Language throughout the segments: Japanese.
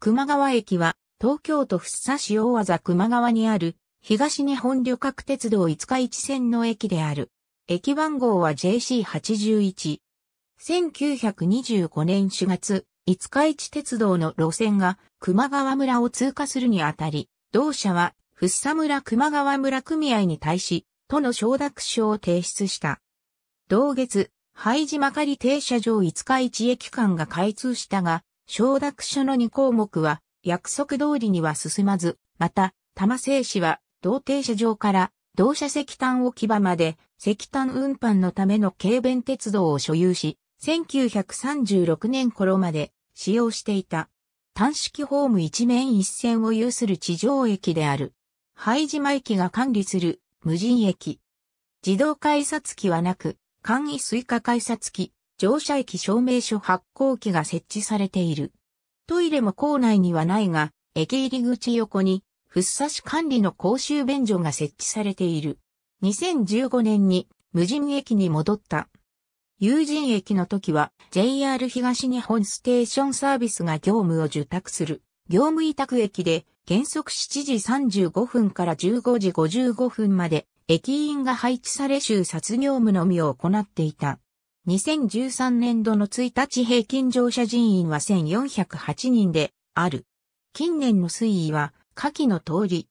熊川駅は、東京都福生市大和座熊川にある、東日本旅客鉄道五日市線の駅である。駅番号は JC81。1925年4月、五日市鉄道の路線が熊川村を通過するにあたり、同社は、福生村熊川村組合に対し、都の承諾書を提出した。同月、廃寺まかり停車場五日市駅間が開通したが、承諾書の2項目は約束通りには進まず、また、玉製紙は、同停車場から同社石炭置き場まで石炭運搬のための軽便鉄道を所有し、1936年頃まで使用していた。単式ホーム一面一線を有する地上駅である。廃島駅が管理する無人駅。自動改札機はなく、簡易水加改札機、乗車駅証明書発行機が設置されている。トイレも構内にはないが、駅入り口横に、ふっさし管理の公衆便所が設置されている。2015年に無人駅に戻った。有人駅の時は JR 東日本ステーションサービスが業務を受託する業務委託駅で原則7時35分から15時55分まで駅員が配置され収殺業務のみを行っていた。2013年度の1日平均乗車人員は1408人である。近年の推移は下記の通り。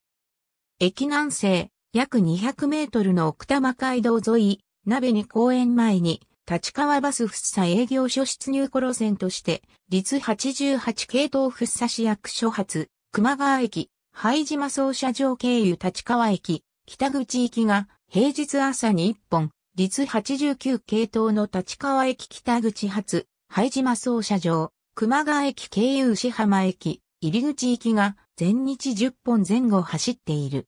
駅南西約200メートルの奥多摩街道沿い、鍋に公園前に立川バスっさ営業所出入庫路線として、立88系統福生市役所発、熊川駅、拝島総車場経由立川駅、北口行きが平日朝に1本、立89系統の立川駅北口発、拝島操車場、熊川駅経由牛浜駅、入口行きが全日10本前後走っている。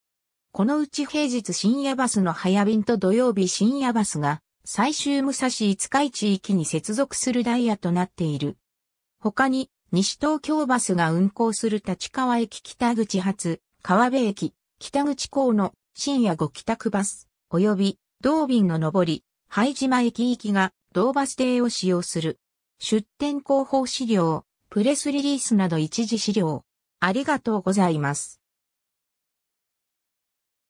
このうち平日深夜バスの早便と土曜日深夜バスが最終武蔵五日市駅に接続するダイヤとなっている。他に西東京バスが運行する立川駅北口発、川辺駅、北口港の深夜後帰宅バス、及び同便の上り、拝島駅行きが、同バス停を使用する。出店広報資料、プレスリリースなど一時資料。ありがとうございます。